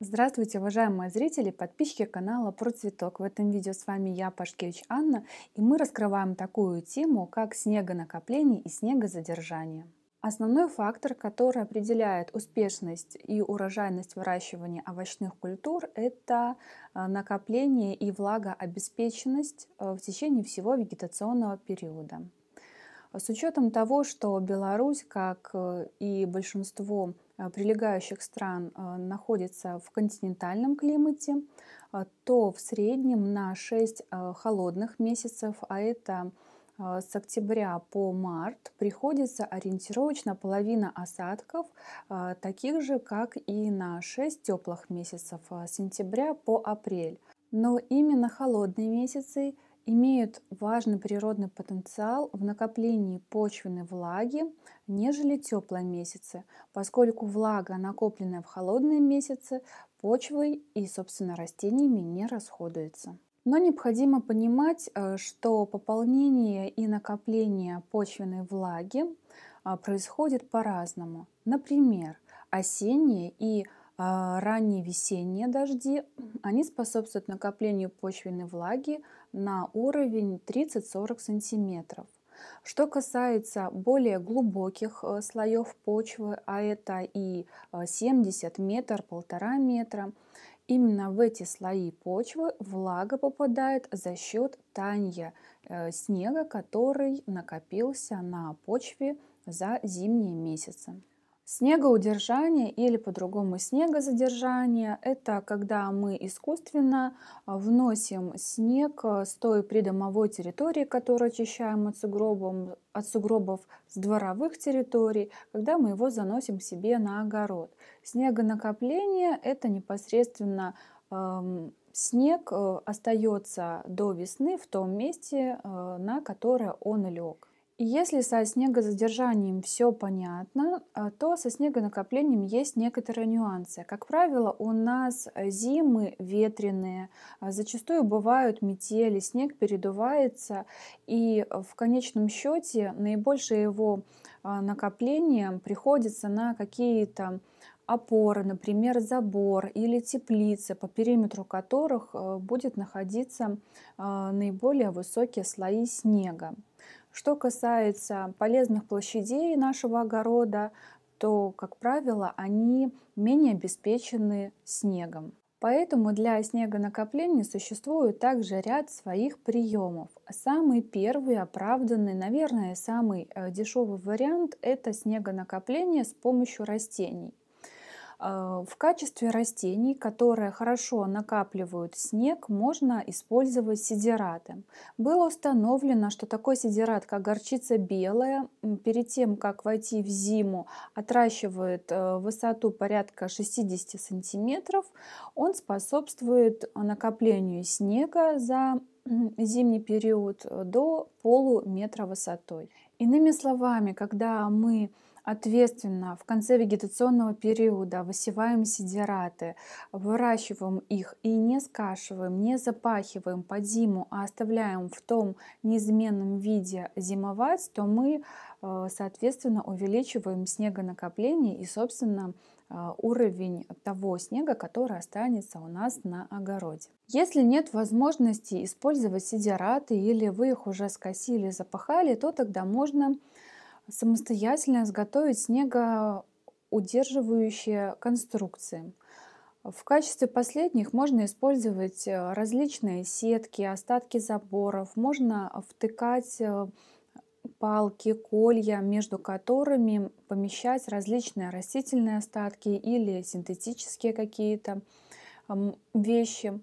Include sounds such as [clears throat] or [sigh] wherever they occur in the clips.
Здравствуйте, уважаемые зрители, подписчики канала Про Цветок. В этом видео с вами я, Пашкевич Анна, и мы раскрываем такую тему, как снегонакопление и снегозадержание. Основной фактор, который определяет успешность и урожайность выращивания овощных культур, это а, накопление и влагообеспеченность э, в течение всего вегетационного периода. С учетом того, что Беларусь, как э, и большинство э, прилегающих стран, э, находится в континентальном климате, то в среднем на 6 холодных месяцев, а это с октября по март приходится ориентировочно половина осадков, таких же, как и на 6 теплых месяцев, с сентября по апрель. Но именно холодные месяцы имеют важный природный потенциал в накоплении почвенной влаги, нежели теплые месяцы, поскольку влага, накопленная в холодные месяцы, почвой и, собственно, растениями не расходуется. Но необходимо понимать, э, что пополнение и накопление почвенной влаги а, происходит по-разному. Например, осенние и а, ранние весенние дожди, [clears throat] они способствуют накоплению почвенной влаги на уровень 30-40 сантиметров. Что касается более глубоких э, слоев почвы, а это и 70 э, метр, полтора метра, именно в эти слои почвы влага попадает за счет таяния э, снега, который накопился на почве за зимние месяцы. Снегоудержание или по-другому снегозадержание – это когда мы искусственно а, вносим снег а, с той придомовой территории, которую очищаем от, сугробом, от сугробов с дворовых территорий, когда мы его заносим себе на огород. Снегонакопление – это непосредственно снег э, остается до весны в том месте, э, на которое он лег. Если со снегозадержанием все понятно, а, то со снегонакоплением есть некоторые нюансы. Как правило, у нас зимы ветреные, а, зачастую бывают метели, снег передувается, и в конечном счете наибольшее его а, накопление приходится на какие-то опоры, например, забор или теплицы, по периметру которых будет находиться наиболее высокие слои снега. Что касается полезных площадей нашего огорода, то, как правило, они менее обеспечены снегом. Поэтому для снегонакопления существует также ряд своих приемов. Самый первый, оправданный, наверное, самый э, дешевый вариант – это снегонакопление с помощью растений. А, в качестве растений, которые хорошо накапливают снег, можно использовать сидераты. Было установлено, что такой сидерат, как горчица белая, перед тем, как войти в зиму, отращивает э, высоту порядка 60 сантиметров. Он способствует накоплению снега за зимний период э, до полуметра высотой. Иными словами, когда мы ответственно в конце вегетационного периода высеваем сидераты, выращиваем их и не скашиваем, не запахиваем под зиму, а оставляем в том неизменном виде зимовать, то мы, э, соответственно, увеличиваем снегонакопление и, собственно, э, уровень того снега, который останется у нас на огороде. Если нет возможности использовать сидераты или вы их уже скосили, запахали, то тогда можно самостоятельно изготовить снегоудерживающие конструкции. В качестве последних можно использовать э, различные сетки, остатки заборов, можно э, втыкать э, палки, колья, между которыми помещать различные растительные остатки или синтетические какие-то вещи.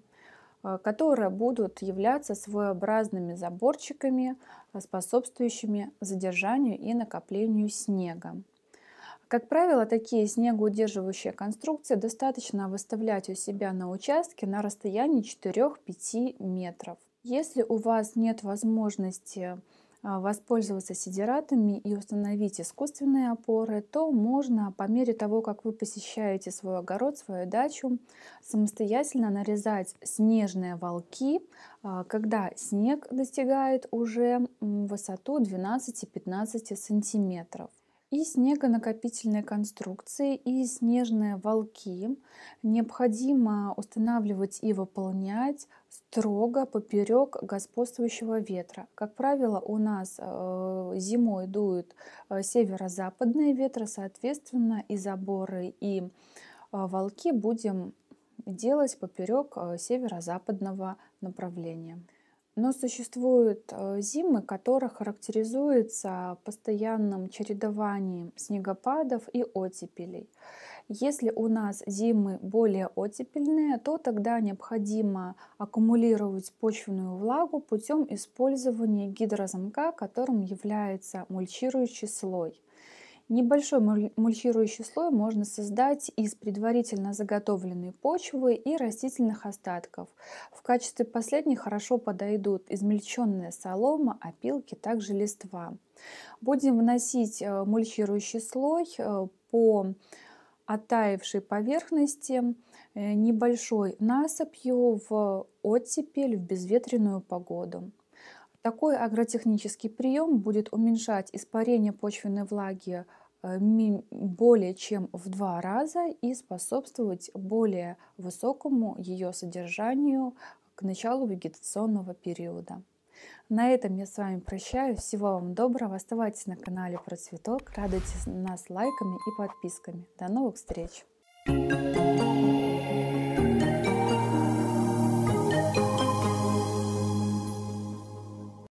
А, которые будут являться своеобразными заборчиками, а, способствующими задержанию и накоплению снега. Как правило, такие снегоудерживающие конструкции достаточно выставлять у себя на участке на расстоянии 4-5 метров. Если у вас нет возможности а, воспользоваться сидератами и установить искусственные опоры, то можно по мере того, как вы посещаете свой огород, свою дачу, самостоятельно нарезать снежные волки, а, когда снег достигает уже высоту 12-15 сантиметров и снегонакопительные конструкции, и снежные волки необходимо устанавливать и выполнять строго поперек господствующего ветра. Как правило, у нас э, зимой дуют э, северо-западные ветра, соответственно, и заборы, и э, волки будем делать поперек северо-западного направления. Но существуют э, зимы, которые характеризуются постоянным чередованием снегопадов и оттепелей. Если у нас зимы более оттепельные, то тогда необходимо аккумулировать почвенную влагу путем использования гидрозамка, которым является мульчирующий слой. Небольшой мульчирующий слой можно создать из предварительно заготовленной почвы и растительных остатков. В качестве последних хорошо подойдут измельченная солома, опилки, также листва. Будем вносить э, мульчирующий слой э, по оттаившей поверхности э, небольшой насыпью в оттепель, в безветренную погоду. Такой агротехнический прием будет уменьшать испарение почвенной влаги э, более чем в два раза и способствовать более высокому ее содержанию к началу вегетационного периода. На этом я с вами прощаюсь. Всего вам доброго. Оставайтесь на канале Про Цветок. Радуйтесь нас лайками и подписками. До новых встреч!